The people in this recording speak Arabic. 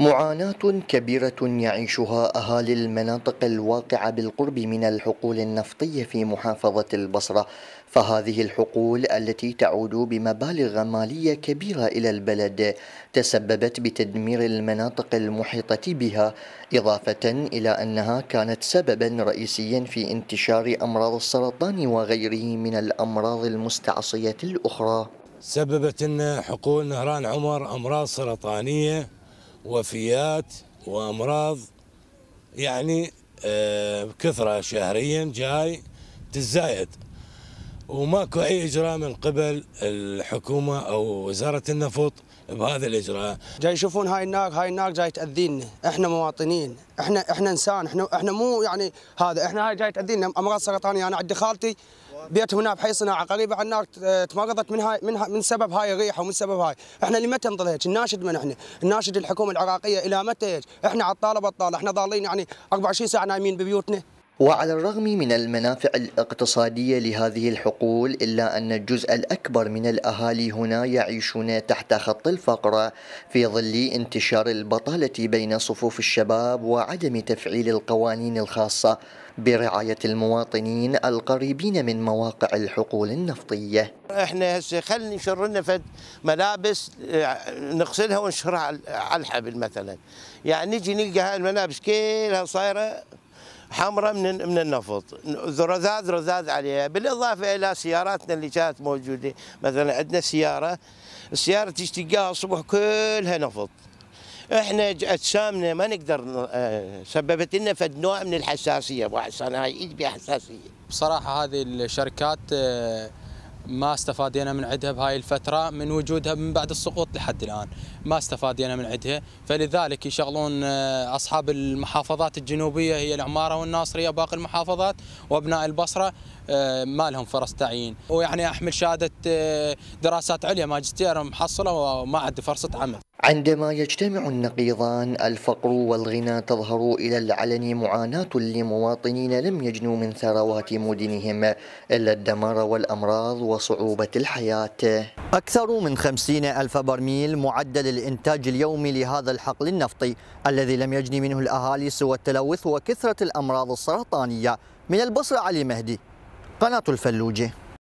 معاناة كبيرة يعيشها أهالي المناطق الواقعة بالقرب من الحقول النفطية في محافظة البصرة فهذه الحقول التي تعود بمبالغ مالية كبيرة إلى البلد تسببت بتدمير المناطق المحيطة بها إضافة إلى أنها كانت سببا رئيسيا في انتشار أمراض السرطان وغيره من الأمراض المستعصية الأخرى سببت أن حقول نهران عمر أمراض سرطانية وفيات وامراض يعني بكثره آه، شهريا جاي تزايد وماكو اي اجراء من قبل الحكومه او وزاره النفط بهذا الاجراء جاي يشوفون هاي النار هاي النار جاي تاذينا احنا مواطنين احنا احنا انسان احنا احنا مو يعني هذا احنا هاي جاي تاذينا امراض سرطانيه يعني انا عندي خالتي بيت هنا بحي صناعه قريبه على النار آه، تمرضت من هاي من, من سبب هاي الريحه ومن سبب هاي، احنا لمتى نظل هيك؟ نناشد من احنا؟ نناشد الحكومه العراقيه الى متى هيك؟ احنا على الطالب، احنا ضالين يعني 24 ساعه نايمين ببيوتنا. وعلى الرغم من المنافع الاقتصادية لهذه الحقول إلا أن الجزء الأكبر من الأهالي هنا يعيشون تحت خط الفقر في ظل انتشار البطالة بين صفوف الشباب وعدم تفعيل القوانين الخاصة برعاية المواطنين القريبين من مواقع الحقول النفطية احنا هسه خلي نشر لنا فد ملابس آه، نغسلها ونشرها على الحبل مثلا يعني نجي نلقى هاي الملابس كلها صايره حمراء من من النفط رذاذ رذاذ عليها بالاضافه الى سياراتنا اللي كانت موجوده مثلا عندنا سياره السياره تشتقها الصبح كلها نفط احنا اجسامنا ما نقدر آه، سببت لنا فد نوع من الحساسيه ابو حسن هاي حساسيه بصراحه هذه الشركات آه، ما استفادينا من عدها بهاي الفترة من وجودها من بعد السقوط لحد الآن ما استفادينا من عدها فلذلك يشغلون آه، أصحاب المحافظات الجنوبية هي العمارة والناصرية باقي المحافظات وأبناء البصرة آه، ما لهم فرص تعيين ويعني أحمل شهادة آه، دراسات عليا ماجستير محصلة وما عندي فرصة عمل عندما يجتمع النقيضان الفقر والغنى تظهر إلى العلن معاناة لمواطنين لم يجنوا من ثروات مدنهم إلا الدمار والأمراض وصعوبة الحياة أكثر من خمسين ألف برميل معدل الإنتاج اليومي لهذا الحقل النفطي الذي لم يجني منه الأهالي سوى التلوث وكثرة الأمراض السرطانية من البصرة علي مهدي قناة الفلوجة